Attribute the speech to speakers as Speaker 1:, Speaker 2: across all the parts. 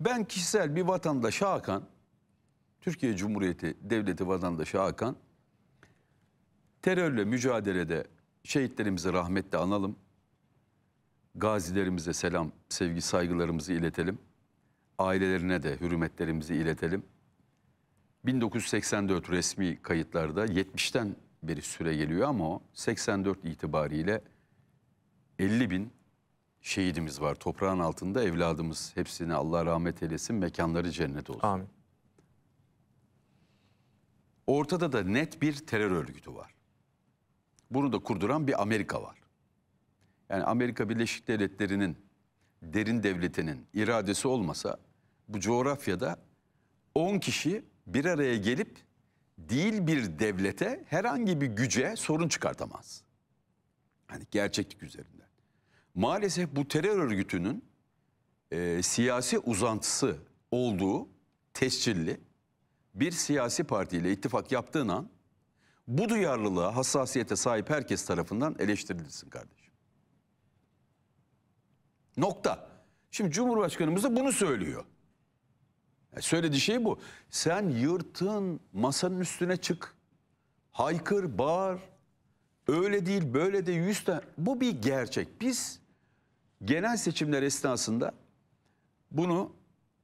Speaker 1: Ben kişisel bir vatandaş Hakan, Türkiye Cumhuriyeti Devleti vatandaşı Hakan, terörle mücadelede şehitlerimizi rahmetle analım. Gazilerimize selam, sevgi, saygılarımızı iletelim. Ailelerine de hürmetlerimizi iletelim. 1984 resmi kayıtlarda 70'ten beri süre geliyor ama o 84 itibariyle 50 bin şehidimiz var. Toprağın altında evladımız. Hepsini Allah rahmet eylesin. Mekanları cennet olsun. Amin. Ortada da net bir terör örgütü var. Bunu da kurduran bir Amerika var. Yani Amerika Birleşik Devletleri'nin derin devletinin iradesi olmasa bu coğrafyada 10 kişi bir araya gelip değil bir devlete herhangi bir güce sorun çıkartamaz. Hani gerçeklik üzerinde maalesef bu terör örgütünün e, siyasi uzantısı olduğu tescilli bir siyasi partiyle ittifak yaptığın an bu duyarlılığa, hassasiyete sahip herkes tarafından eleştirilirsin kardeşim. Nokta. Şimdi Cumhurbaşkanımız da bunu söylüyor. Yani söylediği şey bu. Sen yırtın, masanın üstüne çık, haykır, bağır. Öyle değil, böyle de yüz Bu bir gerçek. Biz Genel seçimler esnasında bunu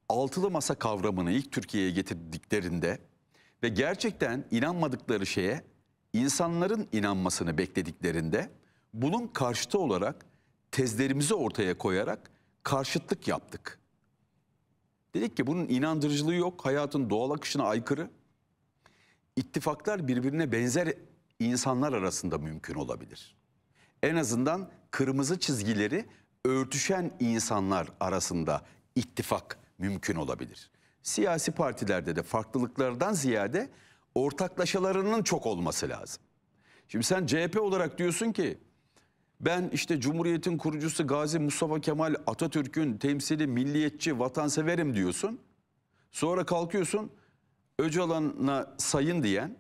Speaker 1: altılı masa kavramını ilk Türkiye'ye getirdiklerinde ve gerçekten inanmadıkları şeye insanların inanmasını beklediklerinde bunun karşıtı olarak tezlerimizi ortaya koyarak karşıtlık yaptık. Dedik ki bunun inandırıcılığı yok, hayatın doğal akışına aykırı. İttifaklar birbirine benzer insanlar arasında mümkün olabilir. En azından kırmızı çizgileri örtüşen insanlar arasında ittifak mümkün olabilir. Siyasi partilerde de farklılıklardan ziyade ortaklaşalarının çok olması lazım. Şimdi sen CHP olarak diyorsun ki ben işte Cumhuriyet'in kurucusu Gazi Mustafa Kemal Atatürk'ün temsili milliyetçi vatanseverim diyorsun. Sonra kalkıyorsun Öcalan'a sayın diyen,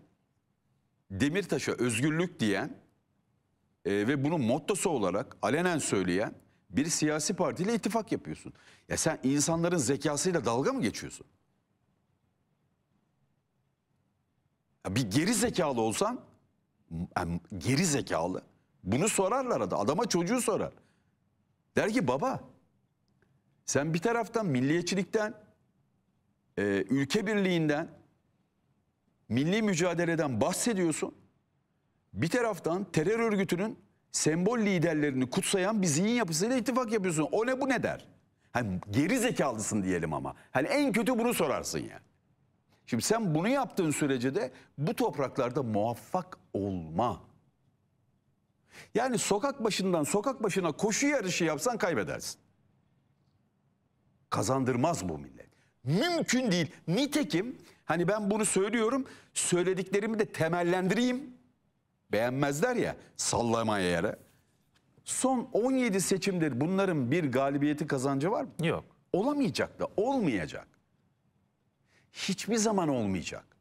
Speaker 1: Demirtaş'a özgürlük diyen e, ve bunu mottosu olarak alenen söyleyen bir siyasi partiyle ittifak yapıyorsun. Ya sen insanların zekasıyla dalga mı geçiyorsun? Ya bir geri zekalı olsan, yani geri zekalı. Bunu sorarlar adam. Adama çocuğu sorar. Der ki baba sen bir taraftan milliyetçilikten, e, ülke birliğinden, milli mücadeleden bahsediyorsun. Bir taraftan terör örgütünün sembol liderlerini kutsayan bir zihin yapısıyla ittifak yapıyorsun. O ne bu ne der? Hani geri zekalısın diyelim ama. Hani en kötü bunu sorarsın ya. Şimdi sen bunu yaptığın sürece de bu topraklarda muvaffak olma. Yani sokak başından sokak başına koşu yarışı yapsan kaybedersin. Kazandırmaz bu millet. Mümkün değil. Nitekim hani ben bunu söylüyorum, söylediklerimi de temellendireyim beğenmezler ya sallamaya yere. Son 17 seçimdir bunların bir galibiyeti kazancı var mı? Yok. Olamayacak da olmayacak. Hiçbir zaman olmayacak.